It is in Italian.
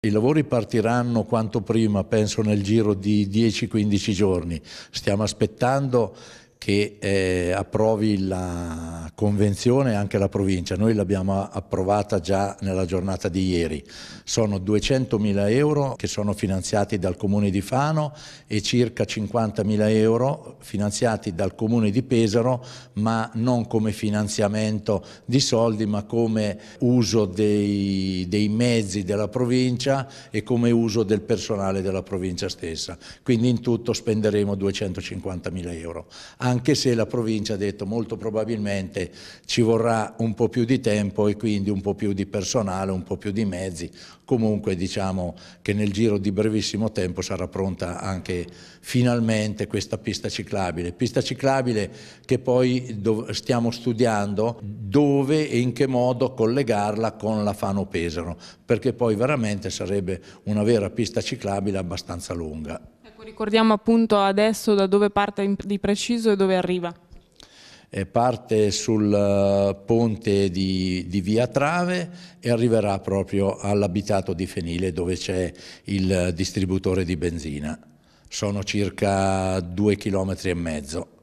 I lavori partiranno quanto prima, penso nel giro di 10-15 giorni. Stiamo aspettando che eh, approvi la convenzione anche la provincia. Noi l'abbiamo approvata già nella giornata di ieri. Sono 200.000 euro che sono finanziati dal comune di Fano e circa 50.000 euro finanziati dal comune di Pesaro, ma non come finanziamento di soldi, ma come uso dei, dei mezzi della provincia e come uso del personale della provincia stessa. Quindi in tutto spenderemo 250.000 euro anche se la provincia ha detto molto probabilmente ci vorrà un po' più di tempo e quindi un po' più di personale, un po' più di mezzi, comunque diciamo che nel giro di brevissimo tempo sarà pronta anche finalmente questa pista ciclabile, pista ciclabile che poi stiamo studiando dove e in che modo collegarla con la Fano Pesaro, perché poi veramente sarebbe una vera pista ciclabile abbastanza lunga. Ecco, ricordiamo appunto adesso da dove parte di preciso e dove arriva? E eh, parte sul eh, ponte di, di, Via Trave e arriverà proprio all'abitato di Fenile dove c'è il eh, distributore di benzina. Sono circa due chilometri e mezzo.